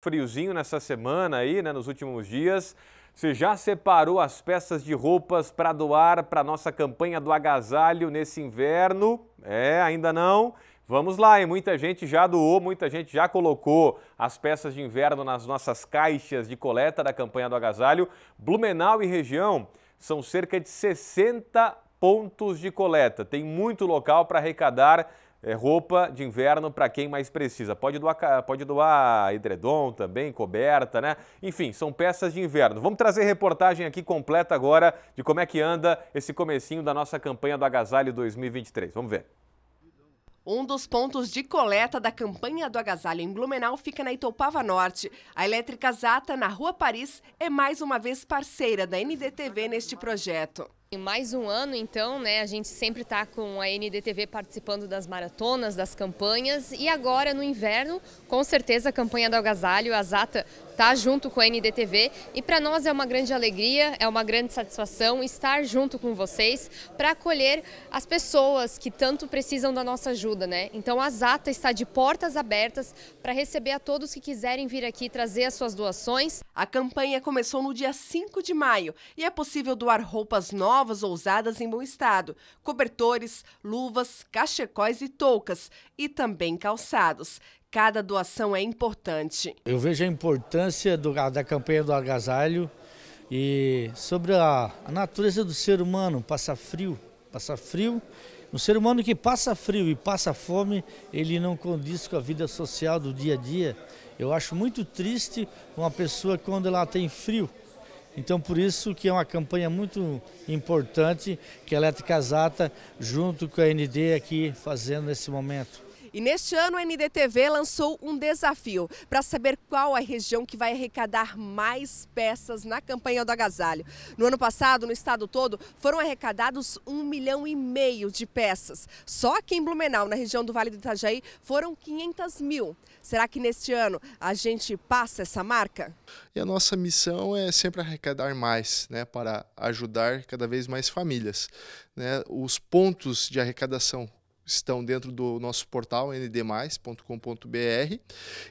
friozinho nessa semana aí, né, nos últimos dias. Você já separou as peças de roupas para doar para nossa campanha do agasalho nesse inverno? É, ainda não? Vamos lá, hein? muita gente já doou, muita gente já colocou as peças de inverno nas nossas caixas de coleta da campanha do agasalho. Blumenau e região são cerca de 60 pontos de coleta. Tem muito local para arrecadar é, roupa de inverno para quem mais precisa. Pode doar, pode doar edredom também, coberta, né? Enfim, são peças de inverno. Vamos trazer reportagem aqui completa agora de como é que anda esse comecinho da nossa campanha do Agasalho 2023. Vamos ver. Um dos pontos de coleta da campanha do agasalho em Blumenau fica na Itopava Norte. A Elétrica Zata, na Rua Paris, é mais uma vez parceira da NDTV neste projeto. Em mais um ano, então, né? A gente sempre está com a NDTV participando das maratonas, das campanhas. E agora, no inverno, com certeza a campanha do Agasalho, a Zata, está junto com a NDTV. E para nós é uma grande alegria, é uma grande satisfação estar junto com vocês para acolher as pessoas que tanto precisam da nossa ajuda, né? Então, a Zata está de portas abertas para receber a todos que quiserem vir aqui trazer as suas doações. A campanha começou no dia 5 de maio e é possível doar roupas novas novas ousadas em bom estado, cobertores, luvas, cachecóis e toucas e também calçados. Cada doação é importante. Eu vejo a importância do, da campanha do agasalho e sobre a, a natureza do ser humano, passar frio, passar frio um ser humano que passa frio e passa fome, ele não condiz com a vida social do dia a dia. Eu acho muito triste uma pessoa quando ela tem frio, então, por isso que é uma campanha muito importante que a Elétrica Zata, junto com a ND aqui, fazendo nesse momento. E neste ano a NDTV lançou um desafio para saber qual a região que vai arrecadar mais peças na campanha do agasalho. No ano passado, no estado todo, foram arrecadados um milhão e meio de peças. Só aqui em Blumenau, na região do Vale do Itajaí, foram 500 mil. Será que neste ano a gente passa essa marca? E a nossa missão é sempre arrecadar mais, né, para ajudar cada vez mais famílias. Né? Os pontos de arrecadação estão dentro do nosso portal ndmais.com.br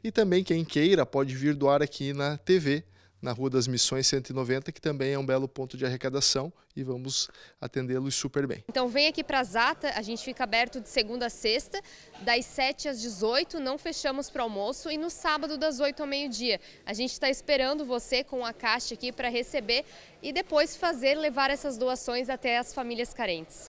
e também quem queira pode vir doar aqui na TV, na Rua das Missões 190, que também é um belo ponto de arrecadação e vamos atendê-los super bem. Então vem aqui para a Zata, a gente fica aberto de segunda a sexta, das 7 às 18, não fechamos para almoço e no sábado das 8 ao meio-dia. A gente está esperando você com a caixa aqui para receber e depois fazer, levar essas doações até as famílias carentes.